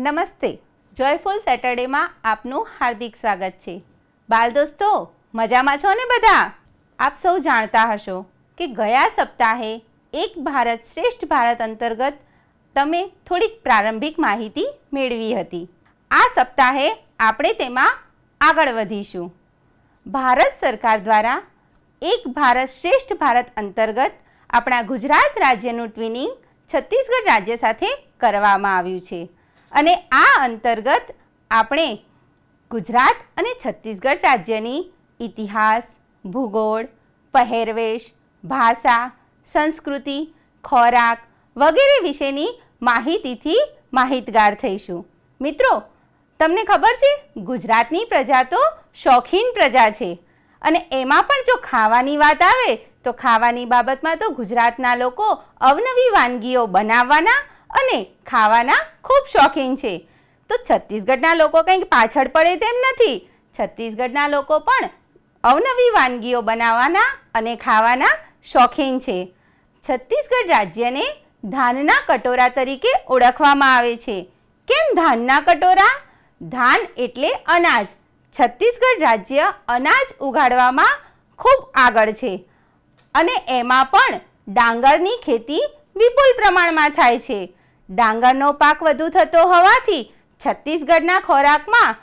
નમસ્તે જોયફુલ સેટરડેમાં આપનું હાર્દિક સ્વાગત છે બાલ દોસ્તો મજામાં છો ને બધા આપ સૌ જાણતા હશો કે ગયા સપ્તાહે એક ભારત શ્રેષ્ઠ ભારત અંતર્ગત તમે થોડીક પ્રારંભિક માહિતી મેળવી હતી આ સપ્તાહે આપણે તેમાં આગળ વધીશું ભારત સરકાર દ્વારા એક ભારત શ્રેષ્ઠ ભારત અંતર્ગત આપણા ગુજરાત રાજ્યનું ટ્વિનિંગ છત્તીસગઢ રાજ્ય સાથે કરવામાં આવ્યું છે અને આ અંતર્ગત આપણે ગુજરાત અને છત્તીસગઢ રાજ્યની ઇતિહાસ ભૂગોળ પહેરવેશ ભાષા સંસ્કૃતિ ખોરાક વગેરે વિશેની માહિતીથી માહિતગાર થઈશું મિત્રો તમને ખબર છે ગુજરાતની પ્રજા તો શોખીન પ્રજા છે અને એમાં પણ જો ખાવાની વાત આવે તો ખાવાની બાબતમાં તો ગુજરાતના લોકો અવનવી વાનગીઓ બનાવવાના અને ખાવાના ખૂબ શોખીન છે તો છત્તીસગઢના લોકો કંઈક પાછળ પડે તેમ નથી છત્તીસગઢના લોકો પણ અવનવી વાનગીઓ બનાવવાના અને ખાવાના શોખીન છે છત્તીસગઢ રાજ્યને ધાનના કટોરા તરીકે ઓળખવામાં આવે છે કેમ ધાનના કટોરા ધાન એટલે અનાજ છત્તીસગઢ રાજ્ય અનાજ ઉગાડવામાં ખૂબ આગળ છે અને એમાં પણ ડાંગરની ખેતી વિપુલ પ્રમાણમાં થાય છે ડાંગરનો પાક વધુ થતો હોવાથી છત્તીસગઢના ખોરાકમાં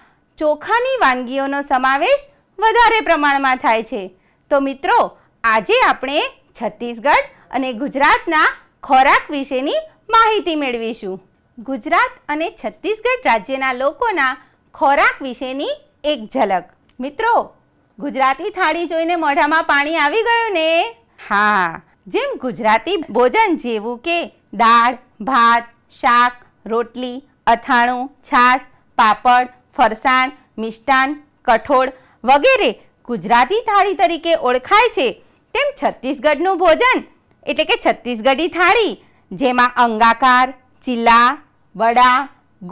ચોખાની વાનગીઓનો સમાવેશ વધારે પ્રમાણમાં થાય છે તો મિત્રો આજે આપણે છત્તીસગઢ અને ગુજરાતના ખોરાક વિશેની માહિતી મેળવીશું ગુજરાત અને છત્તીસગઢ રાજ્યના લોકોના ખોરાક વિશેની એક ઝલક મિત્રો ગુજરાતી થાળી જોઈને મોઢામાં પાણી આવી ગયું ને હા જેમ ગુજરાતી ભોજન જેવું કે દાળ ભાત શાક રોટલી અથાણું છાશ પાપડ ફરસાણ મિષ્ટાન કઠોળ વગેરે ગુજરાતી થાળી તરીકે ઓળખાય છે તેમ છત્તીસગઢનું ભોજન એટલે કે છત્તીસગઢી થાળી જેમાં અંગાકાર ચીલા વડા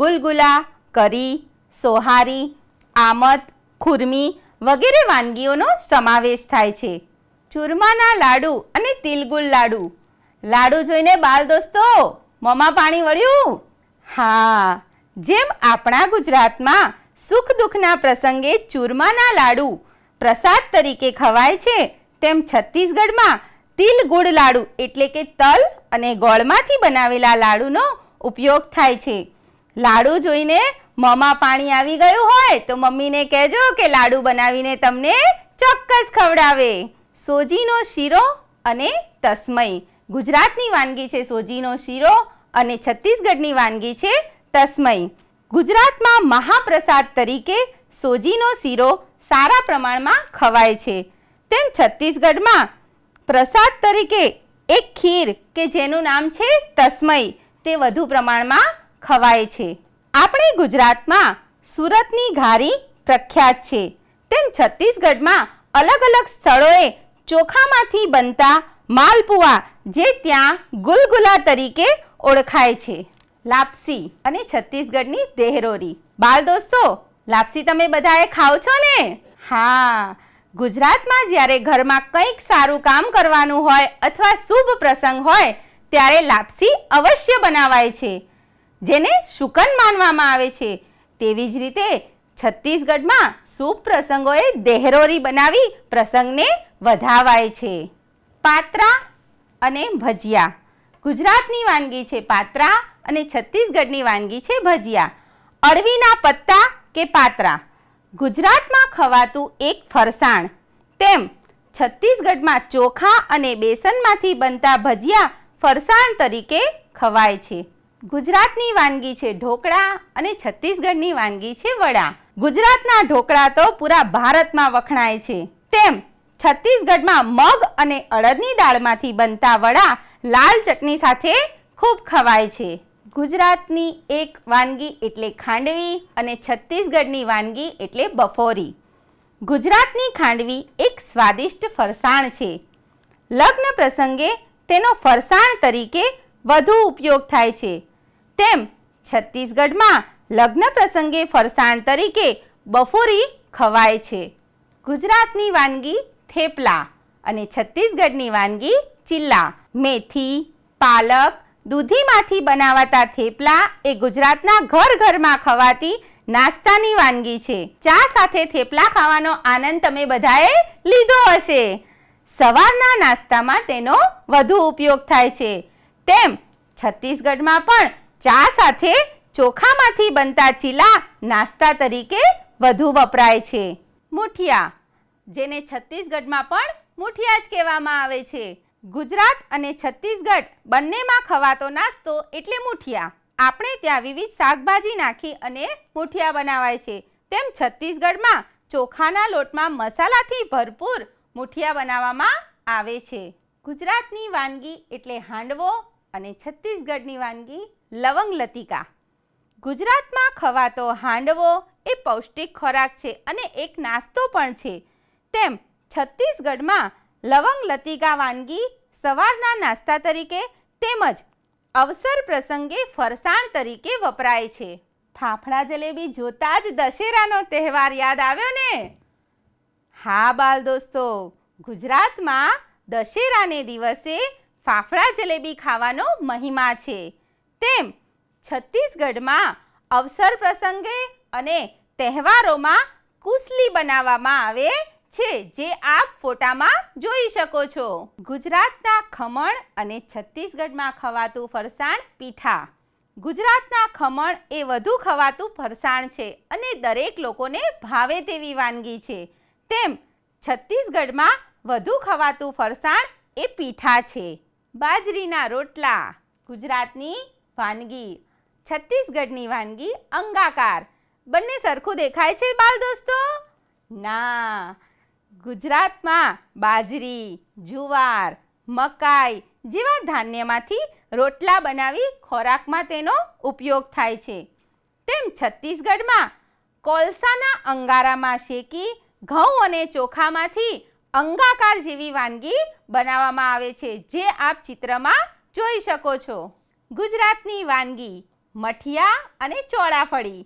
ગુલગુલા કરી સોહારી આમત ખુરમી વગેરે વાનગીઓનો સમાવેશ થાય છે ચૂરમાના લાડુ અને તિલગુલ લાડુ લાડુ જોઈને બાલ દોસ્તો મોંમાં પાણી વળ્યું હા જેમ આપણા ગુજરાતમાં સુખ દુઃખના પ્રસંગે ચૂરમાના લાડુ પ્રસાદ તરીકે ખવાય છે તેમ છત્તીસગઢમાં તિલ ગુડ લાડુ એટલે કે તલ અને ગોળમાંથી બનાવેલા લાડુનો ઉપયોગ થાય છે લાડુ જોઈને મોંમાં પાણી આવી ગયું હોય તો મમ્મીને કહેજો કે લાડુ બનાવીને તમને ચોક્કસ ખવડાવે સોજીનો શીરો અને તસ્મય ગુજરાતની વાનગી છે સોજીનો શીરો અને છત્તીસગઢની વાનગી છે તસ્મય ગુજરાતમાં મહાપ્રસાદ તરીકે સોજીનો શીરો સારા પ્રમાણમાં ખવાય છે તેમ છત્તીસગઢમાં પ્રસાદ તરીકે એક ખીર કે જેનું નામ છે તસ્મય તે વધુ પ્રમાણમાં ખવાય છે આપણે ગુજરાતમાં સુરતની ઘારી પ્રખ્યાત છે તેમ છત્તીસગઢમાં અલગ અલગ સ્થળોએ ચોખામાંથી બનતા માલપુઆ જે ત્યાં ગુલગુલા તરીકે ઓળખાય છે લાપસી અને છત્તીસગઢની દેહરોરી બાળ દોસ્તો લાપસી તમે બધાએ ખાઓ છો ને હા ગુજરાતમાં જ્યારે ઘરમાં કંઈક સારું કામ કરવાનું હોય અથવા શુભ પ્રસંગ હોય ત્યારે લાપસી અવશ્ય બનાવાય છે જેને શુકન માનવામાં આવે છે તેવી જ રીતે છત્તીસગઢમાં શુભ પ્રસંગોએ દેહરોરી બનાવી પ્રસંગને વધાવાય છે પાત્રા અને ભજીયા ગુજરાતની વાનગી છે પાત્રા અને છત્તીસગઢની વાનગી છે ભજીયા અળવીના પત્તા કે પાત્રા ગુજરાતમાં ખવાતું એક ફરસાણ તેમ છત્તીસગઢમાં ચોખા અને બેસનમાંથી બનતા ભજીયા ફરસાણ તરીકે ખવાય છે ગુજરાતની વાનગી છે ઢોકળા અને છત્તીસગઢની વાનગી છે વડા ગુજરાતના ઢોકળા તો પૂરા ભારતમાં વખણાય છે તેમ છત્તીસગઢમાં મગ અને અડદની દાળમાંથી બનતા વડા લાલ ચટણી સાથે ખૂબ ખવાય છે ગુજરાતની એક વાનગી એટલે ખાંડવી અને છત્તીસગઢની વાનગી એટલે બફોરી ગુજરાતની ખાંડવી એક સ્વાદિષ્ટ ફરસાણ છે લગ્ન પ્રસંગે તેનો ફરસાણ તરીકે વધુ ઉપયોગ થાય છે તેમ છત્તીસગઢમાં લગ્ન પ્રસંગે ફરસાણ તરીકે બફોરી ખવાય છે ગુજરાતની વાનગી થેપલા અને છત્તીસગઢની વાનગી ચિલ્લા મેથી પાલક દૂધીમાંથી બનાવાતા થેપલા એ ગુજરાતના ઘર ઘરમાં ખવાતી નાસ્તાની વાનગી છે ચા સાથે થેપલા ખાવાનો આનંદ તમે બધાએ લીધો હશે સવારના નાસ્તામાં તેનો વધુ ઉપયોગ થાય છે તેમ છત્તીસગઢમાં પણ ચા સાથે ચોખામાંથી બનતા ચીલા નાસ્તા તરીકે વધુ વપરાય છે મુઠિયા જેને છત્તીસગઢમાં પણ મુઠિયા જ કહેવામાં આવે છે ગુજરાત અને છત્તીસગઢ બંનેમાં ખવાતો નાસ્તો એટલે મુઠિયા આપણે ત્યાં વિવિધ શાકભાજી નાખી અને મુઠિયા બનાવાય છે તેમ છત્તીસગઢમાં ચોખાના લોટમાં મસાલાથી ભરપૂર મુઠિયા બનાવવામાં આવે છે ગુજરાતની વાનગી એટલે હાંડવો અને છત્તીસગઢની વાનગી લવંગ લતિકા ગુજરાતમાં ખવાતો હાંડવો એ પૌષ્ટિક ખોરાક છે અને એક નાસ્તો પણ છે તેમ છત્તીસગઢમાં લવંગ લતિકા વાનગી સવારના નાસ્તા તરીકે તેમજ અવસર પ્રસંગે ફરસાણ તરીકે વપરાય છે ફાફડા જલેબી જોતા જ દશેરાનો તહેવાર યાદ આવ્યો ને હા બાલ દોસ્તો ગુજરાતમાં દશેરાને દિવસે ફાફડા જલેબી ખાવાનો મહિમા છે તેમ છત્તીસગઢમાં અવસર પ્રસંગે અને તહેવારોમાં કુસલી બનાવવામાં આવે છે જે આપ ફોટામાં જોઈ શકો છો ગુજરાતના ખમણ અને છત્તીસગઢમાં ખવાતું ફરસાણ પીઠા ગુજરાતના ખમણ એ વધુ ખવાતું ફરસાણ છે અને દરેક લોકોને ભાવે તેવી વાનગી છે તેમ છત્તીસગઢમાં વધુ ખવાતું ફરસાણ એ પીઠા છે બાજરીના રોટલા ગુજરાતની વાનગી છત્તીસગઢની વાનગી અંગાકાર બંને સરખું દેખાય છે બાળ દોસ્તો ના ગુજરાતમાં બાજરી જુવાર મકાઈ જેવા ધાન્યમાંથી રોટલા બનાવી ખોરાકમાં તેનો ઉપયોગ થાય છે તેમ છત્તીસગઢમાં કોલસાના અંગારામાં શેકી ઘઉં અને ચોખામાંથી અંગાકાર જેવી વાનગી બનાવવામાં આવે છે જે આપ ચિત્રમાં જોઈ શકો છો ગુજરાતની વાનગી મઠિયા અને ચોળાફળી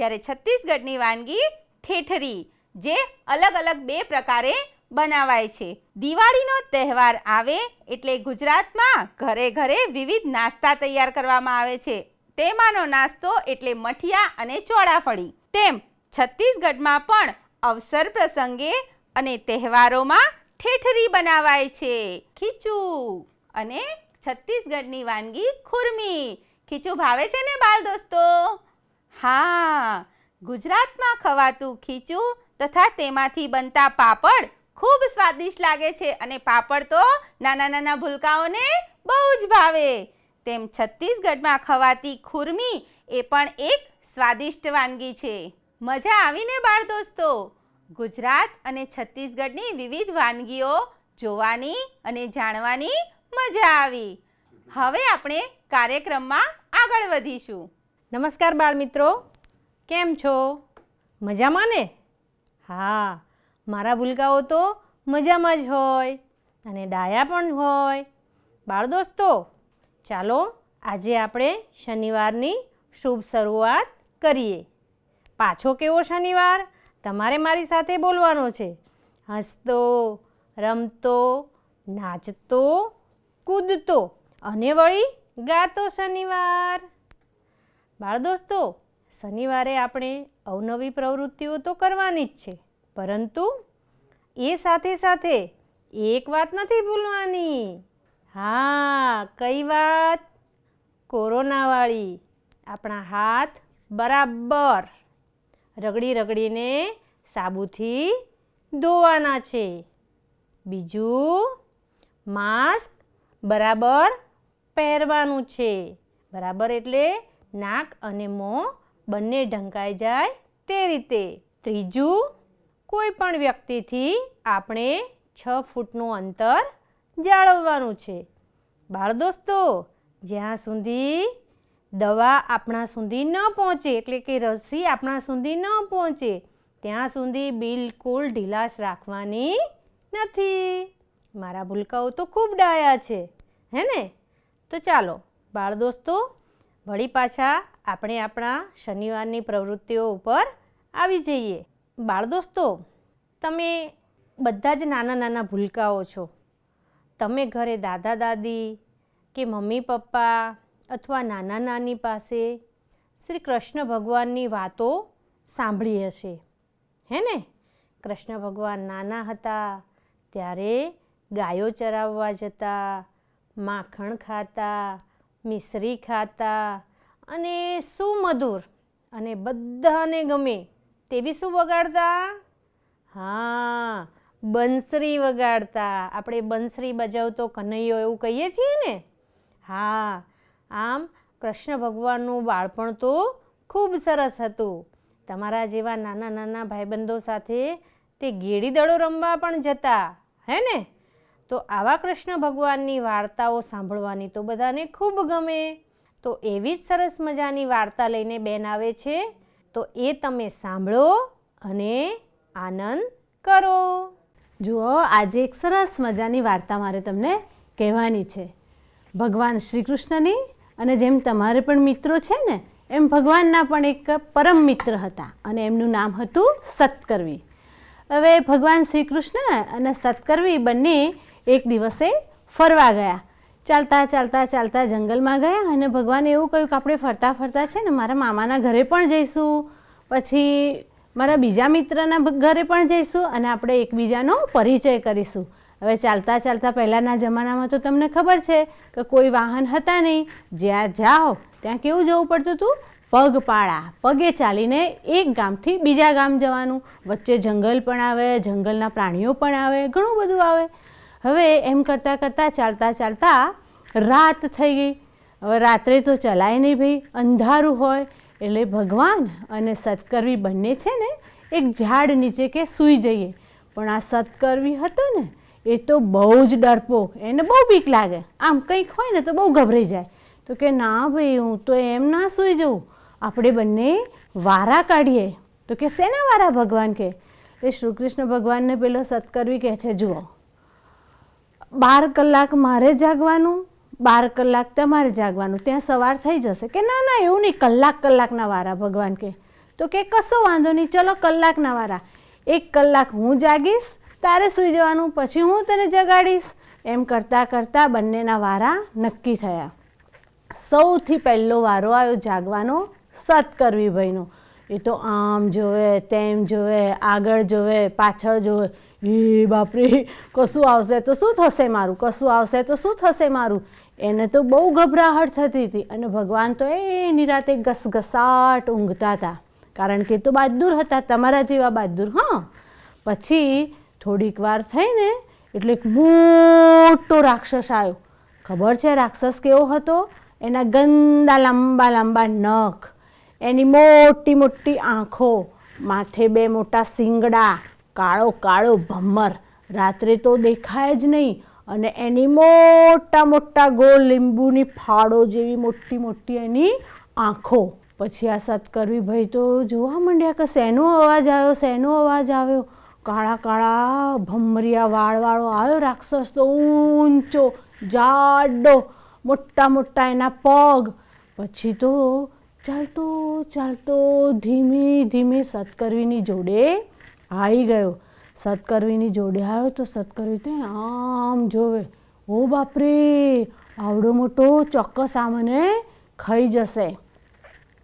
જ્યારે છત્તીસગઢની વાનગી ઠેઠરી જે અલગ અલગ બે પ્રકારે બનાવાય છે દિવાળીનો તહેવાર આવે એટલે ગુજરાતમાં ઘરે ઘરે વિવિધ નાસ્તા તૈયાર કરવામાં આવે છે તેમાંનો નાસ્તો એટલે મઠિયા અને ચોળાફળી તેમ છત્તીસગઢમાં પણ અવસર પ્રસંગે અને તહેવારોમાં ઠેઠરી બનાવાય છે ખીચું અને છત્તીસગઢની વાનગી ખુરમી ખીચું ભાવે છે ને બાળ દોસ્તો હા ગુજરાતમાં ખવાતું ખીચું તથા તેમાંથી બનતા પાપડ ખૂબ સ્વાદિષ્ટ લાગે છે અને પાપડ તો નાના નાના ભૂલકાઓને બહુ જ ભાવે તેમ છત્તીસગઢમાં ખવાતી ખુરમી એ પણ એક સ્વાદિષ્ટ વાનગી છે મજા આવીને બાળ દોસ્તો ગુજરાત અને છત્તીસગઢની વિવિધ વાનગીઓ જોવાની અને જાણવાની મજા આવી હવે આપણે કાર્યક્રમમાં આગળ વધીશું નમસ્કાર બાળ મિત્રો કેમ છો મજામાં ને હા મારા ભૂલકાઓ તો મજામાં જ હોય અને ડાયા પણ હોય બાળ દોસ્તો ચાલો આજે આપણે શનિવારની શુભ શરૂઆત કરીએ પાછો કેવો શનિવાર તમારે મારી સાથે બોલવાનો છે હસતો રમતો નાચતો કૂદતો અને વળી ગાતો શનિવાર બાળ દોસ્તો શનિવારે આપણે અવનવી પ્રવૃત્તિઓ તો કરવાની જ છે પરંતુ એ સાથે સાથે એક વાત નથી ભૂલવાની હા કઈ વાત કોરોનાવાળી આપણા હાથ બરાબર રગડી રગડીને સાબુથી ધોવાના છે બીજું માસ્ક બરાબર પહેરવાનું છે બરાબર એટલે નાક અને મોં બંને ઢંકાઈ જાય તે રીતે ત્રીજું કોઈ પણ વ્યક્તિથી આપણે છ ફૂટનું અંતર જાળવવાનું છે બાળ દોસ્તો જ્યાં સુધી દવા આપણા સુધી ન પહોંચે એટલે કે રસી આપણા સુધી ન પહોંચે ત્યાં સુધી બિલકુલ ઢીલાશ રાખવાની નથી મારા ભૂલકાઓ તો ખૂબ ડાયા છે હે ને તો ચાલો બાળ દોસ્તો વળી પાછા આપણે આપણા શનિવારની પ્રવૃત્તિઓ ઉપર આવી જઈએ બાળદોસ્તો તમે બધા જ નાના નાના ભૂલકાઓ છો તમે ઘરે દાદા દાદી કે મમ્મી પપ્પા અથવા નાના નાની પાસે શ્રી કૃષ્ણ ભગવાનની વાતો સાંભળી હશે હે ને કૃષ્ણ ભગવાન નાના હતા ત્યારે ગાયો ચરાવવા જતા માખણ ખાતા મિશ્રી ખાતા અને સુમધુર અને બધાને ગમે તેવી શું વગાડતા હા બંસરી વગાડતા આપણે બંસરી બજાવતો કનૈયો એવું કહીએ છીએ ને હા આમ કૃષ્ણ ભગવાનનું બાળપણ તો ખૂબ સરસ હતું તમારા જેવા નાના નાના ભાઈબંધો સાથે તે ગેડી દડો રમવા પણ જતા હે ને તો આવા કૃષ્ણ ભગવાનની વાર્તાઓ સાંભળવાની તો બધાને ખૂબ ગમે તો એવી જ સરસ મજાની વાર્તા લઈને બેન આવે છે તો એ તમે સાંભળો અને આનંદ કરો જુઓ આજે એક સરસ મજાની વાર્તા મારે તમને કહેવાની છે ભગવાન શ્રી કૃષ્ણની અને જેમ તમારે પણ મિત્રો છે ને એમ ભગવાનના પણ એક પરમ મિત્ર હતા અને એમનું નામ હતું સત્કર્વી હવે ભગવાન શ્રી કૃષ્ણ અને સત્કર્વી બંને એક દિવસે ફરવા ગયા ચાલતા ચાલતા ચાલતા જંગલમાં ગયા અને ભગવાને એવું કહ્યું કે આપણે ફરતા ફરતા છે ને મારા મામાના ઘરે પણ જઈશું પછી મારા બીજા મિત્રના ઘરે પણ જઈશું અને આપણે એકબીજાનો પરિચય કરીશું હવે ચાલતા ચાલતા પહેલાંના જમાનામાં તો તમને ખબર છે કે કોઈ વાહન હતા નહીં જ્યાં જાઓ ત્યાં કેવું જવું પડતું હતું પગપાળા પગે ચાલીને એક ગામથી બીજા ગામ જવાનું વચ્ચે જંગલ પણ આવે જંગલના પ્રાણીઓ પણ આવે ઘણું બધું આવે હવે એમ કરતાં કરતાં ચાલતા ચાલતા રાત થઈ ગઈ હવે રાત્રે તો ચલાય નહીં ભાઈ અંધારું હોય એટલે ભગવાન અને સત્કર્વી બંને છે ને એક ઝાડ નીચે કે સૂઈ જઈએ પણ આ સત્કર્વી હતો ને એ તો બહુ જ ડરપોક એને બહુ બીક લાગે આમ કંઈક હોય ને તો બહુ ગભરાઈ જાય તો કે ના ભાઈ હું તો એમ ના સૂઈ જઉં આપણે બંને વારા કાઢીએ તો કે શેના વારા ભગવાન કે એ શ્રીકૃષ્ણ ભગવાનને પેલો સત્કર્વી કહે છે જુઓ બાર કલાક મારે જાગવાનું બાર કલાક તમારે જાગવાનું ત્યાં સવાર થઈ જશે કે ના ના એવું નહીં કલાક કલાકના વારા ભગવાન કે તો કે કશો વાંધો નહીં ચલો કલાકના વારા એક કલાક હું જાગીશ તારે સૂઈ જવાનું પછી હું તને જગાડીશ એમ કરતાં કરતાં બંનેના વારા નક્કી થયા સૌથી પહેલો વારો આવ્યો જાગવાનો સત્કરવી ભાઈનો એ તો આમ જોવે તેમ જોવે આગળ જોવે પાછળ જોવે એ બાપરે કશું આવશે તો શું થશે મારું કશું આવશે તો શું થશે મારું એને તો બહુ ગભરાહટ થતી હતી અને ભગવાન તો એ નિરાતે ઘસઘસાટ ઊંઘતા હતા કારણ કે તો બહાદુર હતા તમારા જેવા બહાદુર હા પછી થોડીક વાર થઈને એટલે એક મોટો રાક્ષસ આવ્યો ખબર છે રાક્ષસ કેવો હતો એના ગંદા લાંબા લાંબા નખ એની મોટી મોટી આંખો માથે બે મોટા શિંગડા કાળો કાળો ભમ્મર રાત્રે તો દેખાય જ નહીં અને એની મોટા મોટા ગોળ લીંબુની ફાળો જેવી મોટી મોટી એની આંખો પછી આ સત્કરવી ભાઈ તો જોવા માંડ્યા કે શેનો અવાજ આવ્યો શેનો અવાજ આવ્યો કાળા કાળા ભમરિયા વાળવાળો આવ્યો રાક્ષસ તો ઊંચો જાડો મોટા મોટા એના પગ પછી તો ચાલતો ચાલતો ધીમે ધીમે સત્કરવીની જોડે આવી ગયો સત્કર્મીની જોડે આવ્યો તો સત્કર્મી તો આમ જોવે ઓ બાપરે આવડો મોટો ચોક્કસ આ મને ખાઈ જશે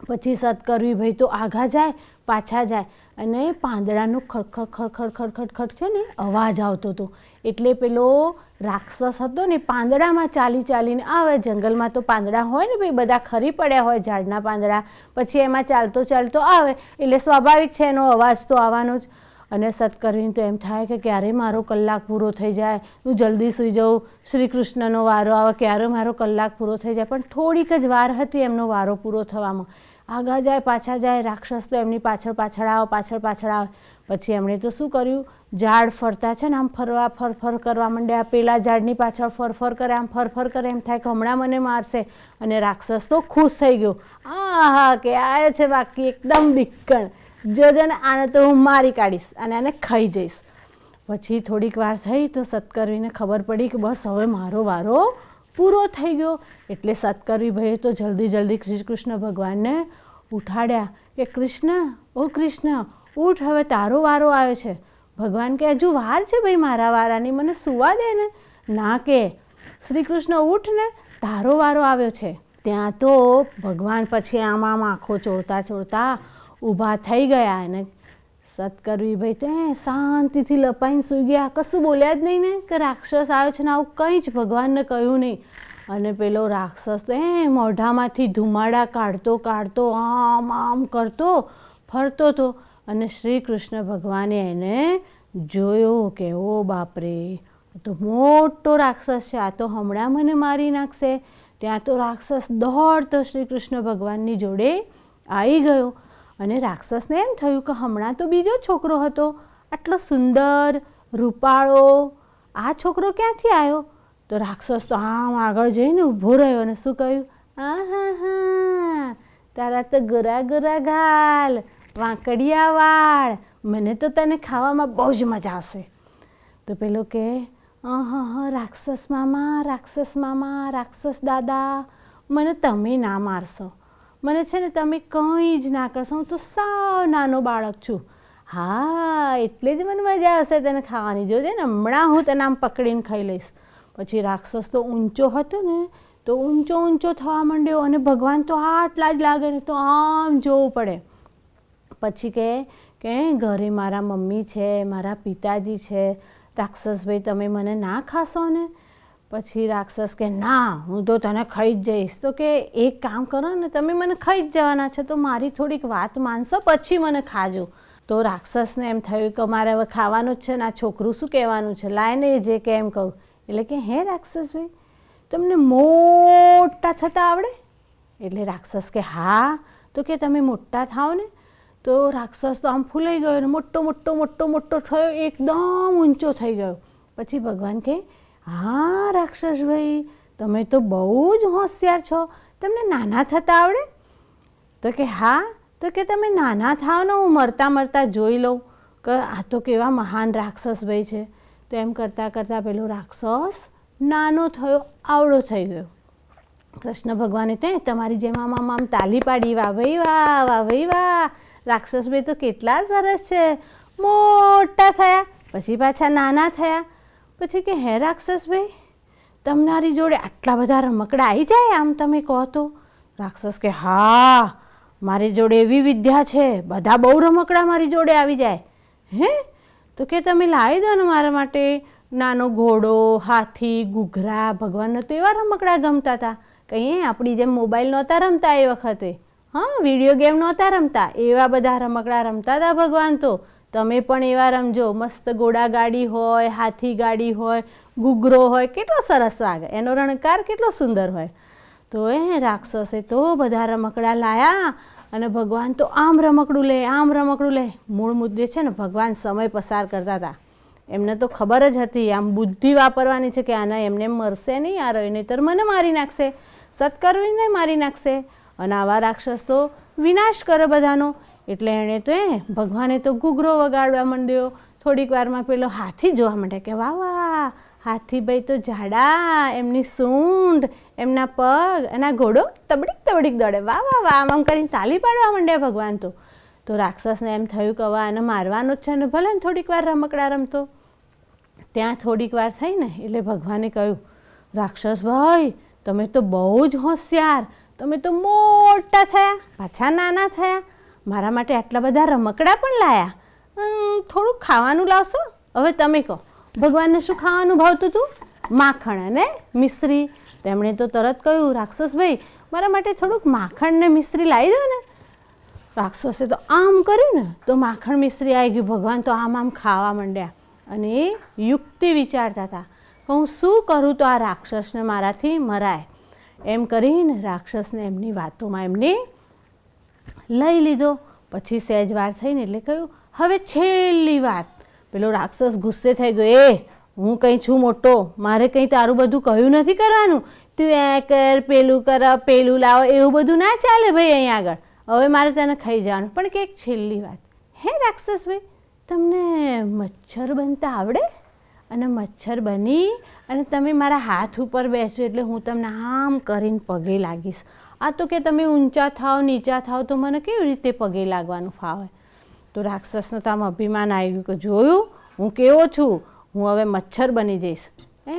પછી સત્કર્મી ભાઈ તો આઘા જાય પાછા જાય અને પાંદડાનું ખડખડ ખડખડ ખડખડ ખડ છે ને અવાજ આવતો હતો એટલે પેલો રાક્ષસ હતો ને પાંદડામાં ચાલી ચાલીને આવે જંગલમાં તો પાંદડા હોય ને ભાઈ બધા ખરી પડ્યા હોય ઝાડના પાંદડા પછી એમાં ચાલતો ચાલતો આવે એટલે સ્વાભાવિક છે એનો અવાજ તો આવવાનો જ અને સત્કર્મી તો એમ થાય કે ક્યારે મારો કલાક પૂરો થઈ જાય હું જલ્દી સુઈ જાઉં શ્રી કૃષ્ણનો વારો આવે ક્યારે મારો કલાક પૂરો થઈ જાય પણ થોડીક જ વાર હતી એમનો વારો પૂરો થવામાં આગા જાય પાછા જાય રાક્ષસ તો એમની પાછળ પાછળ આવે પાછળ પાછળ આવે પછી એમણે તો શું કર્યું ઝાડ ફરતા છે ને આમ ફરવા ફરફર કરવા માંડ્યા પેલા ઝાડની પાછળ ફરફર કરે આમ ફરફર કરે એમ થાય કે હમણાં મને મારશે અને રાક્ષસ તો ખુશ થઈ ગયો આ હા કે આ છે બાકી એકદમ બિક્કણ જોજે ને આને તો હું મારી કાઢીશ અને એને ખાઈ જઈશ પછી થોડીક વાર થઈ તો સત્કરવીને ખબર પડી કે બસ હવે મારો વારો પૂરો થઈ ગયો એટલે સત્કરવી ભાઈએ તો જલ્દી જલ્દી શ્રી કૃષ્ણ ભગવાનને ઉઠાડ્યા કે કૃષ્ણ ઓ કૃષ્ણ ઉઠ હવે તારો વારો આવ્યો છે ભગવાન કે હજુ વાર છે ભાઈ મારા વારાની મને સુવા દે ને ના કે શ્રી કૃષ્ણ ઉઠ ને તારો વારો આવ્યો છે ત્યાં તો ભગવાન પછી આમ આમ આંખો ચોરતા ચોરતા ઊભા થઈ ગયા અને ભાઈ તો એ શાંતિથી લપાઈને સૂઈ ગયા કશું બોલ્યા જ નહીં ને કે રાક્ષસ આવ્યો છે ને આવું કંઈ જ ભગવાનને કહ્યું નહીં અને પેલો રાક્ષસ તો એ મોઢામાંથી ધુમાડા કાઢતો કાઢતો આમ આમ કરતો ફરતો હતો અને શ્રી કૃષ્ણ ભગવાને એને જોયો કે ઓ બાપરે તો મોટો રાક્ષસ છે આ તો હમણાં મને મારી નાખશે ત્યાં તો રાક્ષસ દોડતો શ્રી કૃષ્ણ ભગવાનની જોડે આવી ગયો અને રાક્ષસને એમ થયું કે હમણાં તો બીજો છોકરો હતો આટલો સુંદર રૂપાળો આ છોકરો ક્યાંથી આવ્યો તો રાક્ષસ તો આમ આગળ જઈને ઊભો રહ્યો અને શું કહ્યું આ હા હા તારા તો ગરા ગરા ગાલ વાંકડિયા વાળ મને તો તને ખાવામાં બહુ જ મજા આવશે તો પેલો કે હા રાક્ષસ મામા રાક્ષસ મામા રાક્ષસ દાદા મને તમે ના મારશો મને છે ને તમે કંઈ જ ના કરશો હું તો સાવ નાનો બાળક છું હા એટલે જ મને મજા આવશે તેને ખાવાની જોજે ને હમણાં હું તને આમ પકડીને ખાઈ લઈશ પછી રાક્ષસ તો ઊંચો હતો ને તો ઊંચો ઊંચો થવા માંડ્યો અને ભગવાન તો આટલા જ લાગે ને તો આમ જોવું પડે પછી કહે કે ઘરે મારા મમ્મી છે મારા પિતાજી છે રાક્ષસ ભાઈ તમે મને ના ખાશો ને પછી રાક્ષસ કે ના હું તો તને ખાઈ જ જઈશ તો કે એક કામ કરો ને તમે મને ખાઈ જ જવાના છો તો મારી થોડીક વાત માનશો પછી મને ખાજો તો રાક્ષસને એમ થયું કે મારે હવે ખાવાનું જ છે ને આ છોકરું શું કહેવાનું છે લાઈને એ જે કે એમ કહું એટલે કે હે રાક્ષસભાઈ તમને મોટા થતાં આવડે એટલે રાક્ષસ કે હા તો કે તમે મોટા થાઓ ને તો રાક્ષસ તો આમ ફૂલાઈ ગયો ને મોટો મોટો મોટો મોટો થયો એકદમ ઊંચો થઈ ગયો પછી ભગવાન કહે હા રાક્ષસભાઈ તમે તો બહુ જ હોશિયાર છો તમને નાના થતા આવડે તો કે હા તો કે તમે નાના થાવ ને હું મરતા મરતા જોઈ લઉં કે આ તો કેવા મહાન રાક્ષસભાઈ છે તો એમ કરતાં કરતાં પેલો રાક્ષસ નાનો થયો આવડો થઈ ગયો કૃષ્ણ ભગવાને તે તમારી જેમ આમ આમ આમ તાલી પાડી વાહ ભાઈ વાહ વાહ ભાઈ વાહ રાક્ષસભાઈ તો કેટલા સરસ છે મોટા થયા પછી પાછા નાના થયા પછી કે હે રાક્ષસભાઈ તમારી જોડે આટલા બધા રમકડા આવી જાય આમ તમે કહો તો રાક્ષસ કે હા મારી જોડે એવી વિદ્યા છે બધા બહુ રમકડા મારી જોડે આવી જાય હે તો કે તમે લાવી દો ને મારા માટે નાનો ઘોડો હાથી ઘૂઘરા ભગવાનને તો એવા રમકડા ગમતા હતા કંઈ આપણી જેમ મોબાઈલ નહોતા રમતા એ વખતે હા વિડીયો ગેમ નહોતા રમતા એવા બધા રમકડા રમતા હતા ભગવાન તો તમે પણ એવા રમજો મસ્ત ઘોડા ગાડી હોય હાથી ગાડી હોય ઘૂઘરો હોય કેટલો સરસ વાગે એનો રણકાર કેટલો સુંદર હોય તો એ રાક્ષસે તો બધા રમકડા લાયા અને ભગવાન તો આમ રમકડું લે આમ રમકડું લે મૂળ મુદ્દે છે ને ભગવાન સમય પસાર કરતા હતા એમને તો ખબર જ હતી આમ બુદ્ધિ વાપરવાની છે કે આના એમને મરશે નહીં આ રહ્યો નહીતર મને મારી નાખશે સત્કર્મીને મારી નાખશે અને આવા રાક્ષસ તો વિનાશ કરે બધાનો એટલે એણે તો એ ભગવાને તો ઘૂઘરો વગાડવા માંડ્યો થોડીક વારમાં પેલો હાથી જોવા માંડ્યા કે વાહ વાહ હાથી ભાઈ તો જાડા એમની સૂંઢ એમના પગ એના ઘોડો તબડીક તબડીક દોડે વાહ વાહ વાહ આમ આમ કરીને તાલી પાડવા માંડ્યા ભગવાન તો તો રાક્ષસને એમ થયું કે વાહ આને મારવાનો જ છે ને ભલે ને થોડીક વાર રમકડા રમતો ત્યાં થોડીક વાર થઈ ને એટલે ભગવાને કહ્યું રાક્ષસ ભાઈ તમે તો બહુ જ હોશિયાર તમે તો મોટા થયા પાછા નાના થયા મારા માટે આટલા બધા રમકડા પણ લાયા થોડું ખાવાનું લાવશો હવે તમે કહો ભગવાનને શું ખાવાનું ભાવતું હતું માખણ અને મિશ્રી તેમણે તો તરત કહ્યું રાક્ષસભાઈ મારા માટે થોડુંક માખણ ને મિશ્રી લાવી દો ને રાક્ષસે તો આમ કર્યું ને તો માખણ મિશ્રી આવી ગયું ભગવાન તો આમ આમ ખાવા માંડ્યા અને એ યુક્તિ વિચારતા હતા હું શું કરું તો આ રાક્ષસને મારાથી મરાય એમ કરીને રાક્ષસને એમની વાતોમાં એમની લઈ લીધો પછી સહેજ વાર થઈને એટલે કહ્યું હવે છેલ્લી વાત પેલો રાક્ષસ ગુસ્સે થઈ ગયો એ હું કંઈ છું મોટો મારે કંઈ તારું બધું કહ્યું નથી કરવાનું તું એ કર પેલું કર પેલું લાવો એવું બધું ના ચાલે ભાઈ અહીં આગળ હવે મારે તને ખાઈ જવાનું પણ કંઈક છેલ્લી વાત હે રાક્ષસ ભાઈ તમને મચ્છર બનતા આવડે અને મચ્છર બની અને તમે મારા હાથ ઉપર બેસો એટલે હું તમને આમ કરીને પગે લાગીશ આ તો કે તમે ઊંચા થાવ નીચા થાવ તો મને કેવી રીતે પગે લાગવાનું ફાવે તો તો આમ અભિમાન આવી ગયું કે જોયું હું કેવો છું હું હવે મચ્છર બની જઈશ એ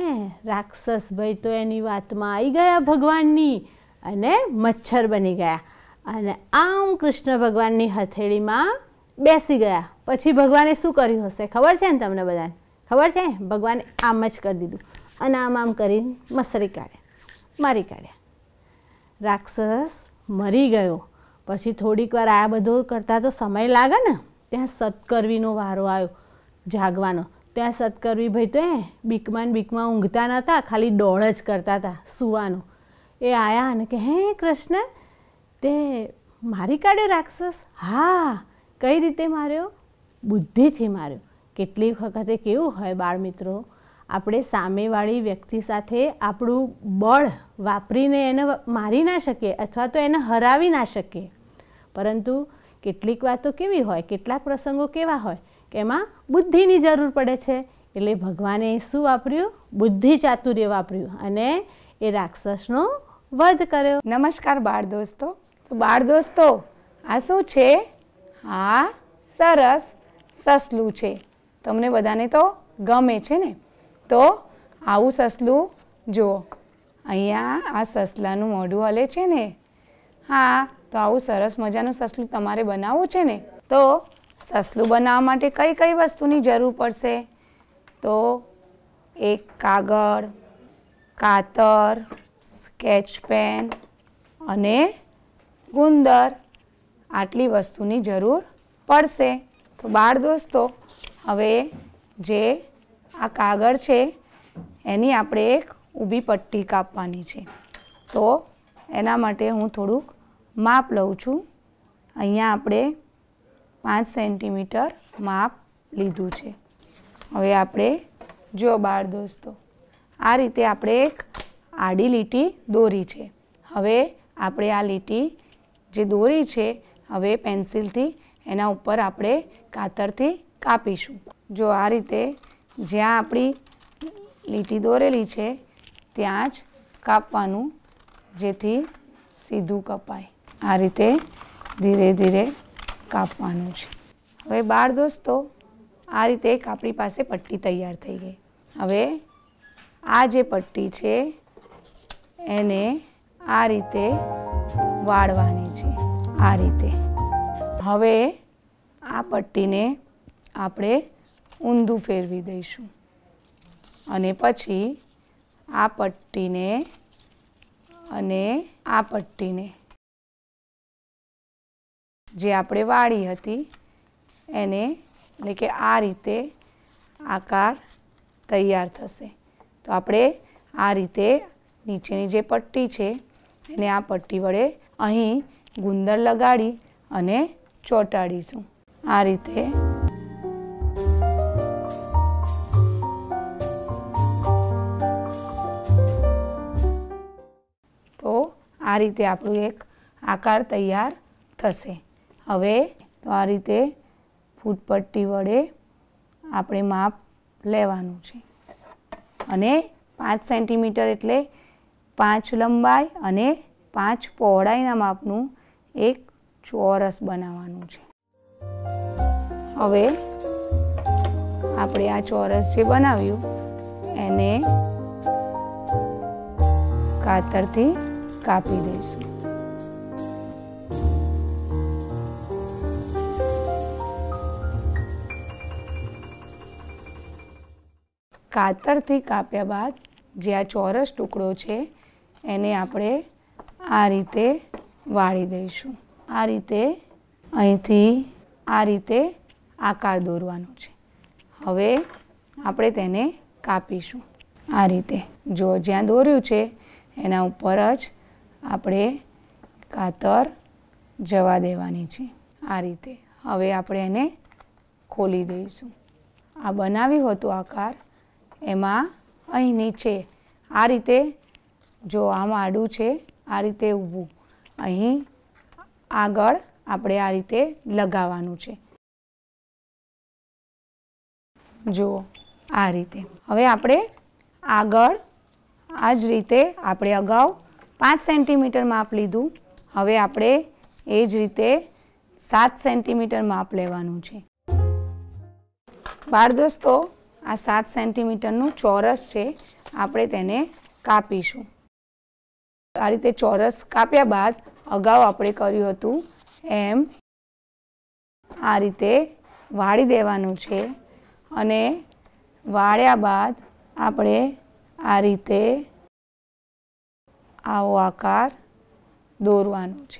રાક્ષસ ભાઈ તો એની વાતમાં આવી ગયા ભગવાનની અને મચ્છર બની ગયા અને આમ કૃષ્ણ ભગવાનની હથેળીમાં બેસી ગયા પછી ભગવાને શું કર્યું હશે ખબર છે ને તમને બધાને ખબર છે ભગવાને આમ જ કરી દીધું અને આમ આમ કરીને મસરી કાઢે મારી કાઢે રાક્ષસ મરી ગયો પછી થોડીક વાર આ બધું કરતાં તો સમય લાગે ને ત્યાં સત્કરવીનો વારો આવ્યો જાગવાનો ત્યાં સત્કરવી ભાઈ તો એ બીકમાં બીકમાં ઊંઘતા નહોતા ખાલી દોડ જ કરતા હતા સૂવાનું એ આવ્યા અને કે હે કૃષ્ણ તે મારી કાઢ્યો રાક્ષસ હા કઈ રીતે માર્યો બુદ્ધિથી માર્યો કેટલીક વખતે કેવું હોય બાળ મિત્રો આપણે સામેવાળી વ્યક્તિ સાથે આપણું બળ વાપરીને એને મારી ના શકીએ અથવા તો એને હરાવી ના શકીએ પરંતુ કેટલીક વાતો કેવી હોય કેટલાક પ્રસંગો કેવા હોય કે એમાં બુદ્ધિની જરૂર પડે છે એટલે ભગવાને શું વાપર્યું બુદ્ધિ ચાતુર્ય વાપર્યું અને એ રાક્ષસનો વધ કર્યો નમસ્કાર બાળ દોસ્તો તો બાળ દોસ્તો આ શું છે આ સરસ સસલું છે તમને બધાને તો ગમે છે ને તો આવું સસલું જુઓ અહીંયા આ સસલાનું મોઢું હલે છે ને હા તો આવું સરસ મજાનું સસલું તમારે બનાવવું છે ને તો સસલું બનાવવા માટે કઈ કઈ વસ્તુની જરૂર પડશે તો એક કાગળ કાતર સ્કેચ પેન અને ગુંદર આટલી વસ્તુની જરૂર પડશે તો બાળ દોસ્તો હવે જે આ કાગળ છે એની આપણે એક ઊભી પટ્ટી કાપવાની છે તો એના માટે હું થોડુંક માપ લઉં છું અહીંયા આપણે પાંચ સેન્ટીમીટર માપ લીધું છે હવે આપણે જો બાળ દોસ્તો આ રીતે આપણે એક આડી લીટી દોરી છે હવે આપણે આ લીટી જે દોરી છે હવે પેન્સિલથી એના ઉપર આપણે કાતરથી કાપીશું જો આ રીતે જ્યાં આપણી લીટી દોરેલી છે ત્યાં જ કાપવાનું જેથી સીધું કપાય આ રીતે ધીરે ધીરે કાપવાનું છે હવે બાળ દોસ્તો આ રીતે એક આપણી પાસે પટ્ટી તૈયાર થઈ ગઈ હવે આ જે પટ્ટી છે એને આ રીતે વાળવાની છે આ રીતે હવે આ પટ્ટીને આપણે ઊંધું ફેરવી દઈશું અને પછી આ પટ્ટીને અને આ પટ્ટીને જે આપણે વાળી હતી એને એટલે કે આ રીતે આકાર તૈયાર થશે તો આપણે આ રીતે નીચેની જે પટ્ટી છે એને આ પટ્ટી વડે અહીં ગુંદર લગાડી અને ચોંટાડીશું આ રીતે આ રીતે આપણું એક આકાર તૈયાર થશે હવે તો આ રીતે ફૂટપટ્ટી વડે આપણે માપ લેવાનું છે અને પાંચ સેન્ટીમીટર એટલે પાંચ લંબાઈ અને પાંચ પહોળાઈના માપનું એક ચોરસ બનાવવાનું છે હવે આપણે આ ચોરસ જે બનાવ્યું એને કાતરથી કાપી દઈશું કાતરથી કાપ્યા બાદ જે આ ચોરસ ટુકડો છે એને આપણે આ રીતે વાળી દઈશું આ રીતે અહીંથી આ રીતે આકાર દોરવાનો છે હવે આપણે તેને કાપીશું આ રીતે જો જ્યાં દોર્યું છે એના ઉપર જ આપણે કાતર જવા દેવાની છે આ રીતે હવે આપણે એને ખોલી દઈશું આ બનાવ્યું હતું આકાર એમાં અહીં નીચે આ રીતે જો આમ આડું છે આ રીતે ઊભું અહીં આગળ આપણે આ રીતે લગાવવાનું છે જુઓ આ રીતે હવે આપણે આગળ આ જ રીતે આપણે અગાઉ પાંચ સેન્ટીમીટર માપ લીધું હવે આપણે એ જ રીતે સાત સેન્ટીમીટર માપ લેવાનું છે બાર દોસ્તો આ સાત સેન્ટીમીટરનું ચોરસ છે આપણે તેને કાપીશું આ રીતે ચોરસ કાપ્યા બાદ અગાઉ આપણે કર્યું હતું એમ આ રીતે વાળી દેવાનું છે અને વાળ્યા બાદ આપણે આ રીતે આવો આકાર દોરવાનો છે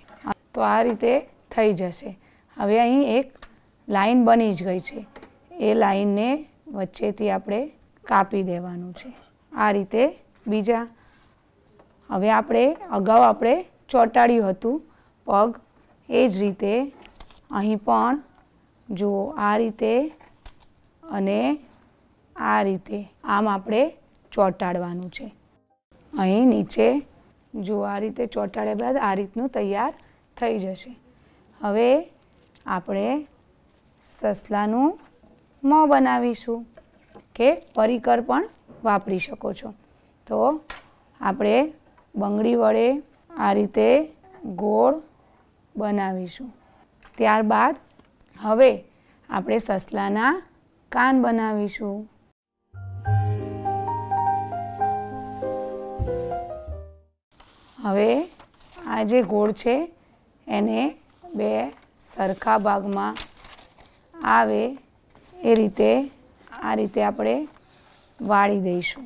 તો આ રીતે થઈ જશે હવે અહીં એક લાઈન બની જ ગઈ છે એ લાઈનને વચ્ચેથી આપણે કાપી દેવાનું છે આ રીતે બીજા હવે આપણે અગાઉ આપણે ચોંટાડ્યું હતું પગ એ જ રીતે અહીં પણ જો આ રીતે અને આ રીતે આમ આપણે ચોંટાડવાનું છે અહીં નીચે જો આ રીતે ચોંટાડ્યા બાદ આ રીતનું તૈયાર થઈ જશે હવે આપણે સસલાનું મોં બનાવીશું કે પરિકર પણ વાપરી શકો છો તો આપણે બંગડી વડે આ રીતે ગોળ બનાવીશું ત્યારબાદ હવે આપણે સસલાના કાન બનાવીશું હવે આ જે ગોળ છે એને બે સરખા ભાગમાં આવે એ રીતે આ રીતે આપણે વાળી દઈશું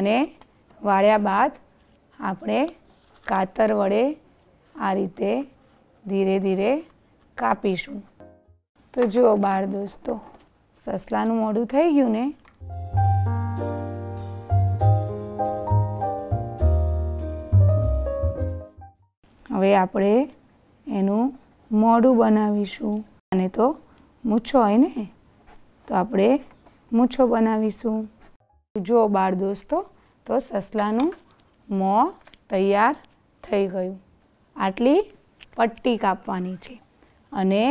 અને વાળ્યા બાદ આપણે કાતર વડે આ રીતે ધીરે ધીરે કાપીશું તો જુઓ બાળ દોસ્તો સસલાનું મોઢું થઈ ગયું ને હવે આપણે એનું મોઢું બનાવીશું અને તો મૂછો હોય ને તો આપણે મૂછો બનાવીશું જો બાળ દોસ્તો તો સસલાનું મોં તૈયાર થઈ ગયું આટલી પટ્ટી કાપવાની છે અને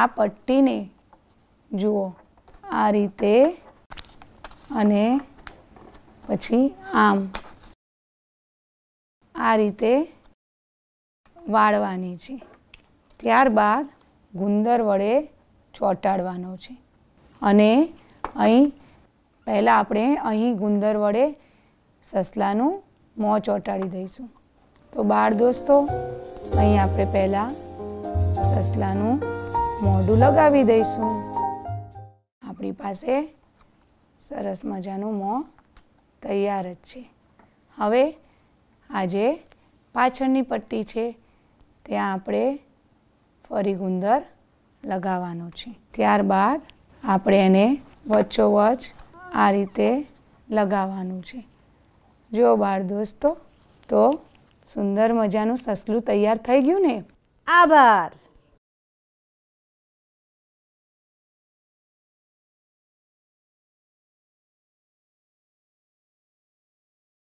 આ પટ્ટીને જુઓ આ રીતે અને પછી આમ આ રીતે વાળવાની છે ત્યારબાદ ગુંદર વડે ચોંટાડવાનો છે અને અહીં પહેલાં આપણે અહીં ગુંદર વડે સસલાનું મોં ચોંટાડી દઈશું તો બાળ દોસ્તો અહીં આપણે પહેલાં સસલાનું મોઢું લગાવી દઈશું આપણી પાસે સરસ મજાનું મોં તૈયાર જ છે હવે આજે પાછળની પટ્ટી છે ત્યાં આપણે ફરી ગુંદર લગાવવાનો છે ત્યારબાદ આપણે એને વચ્ચોવચ આ રીતે લગાવવાનું છે જો બાળ દોસ્તો તો સુંદર મજાનું સસલું તૈયાર થઈ ગયું ને આભાર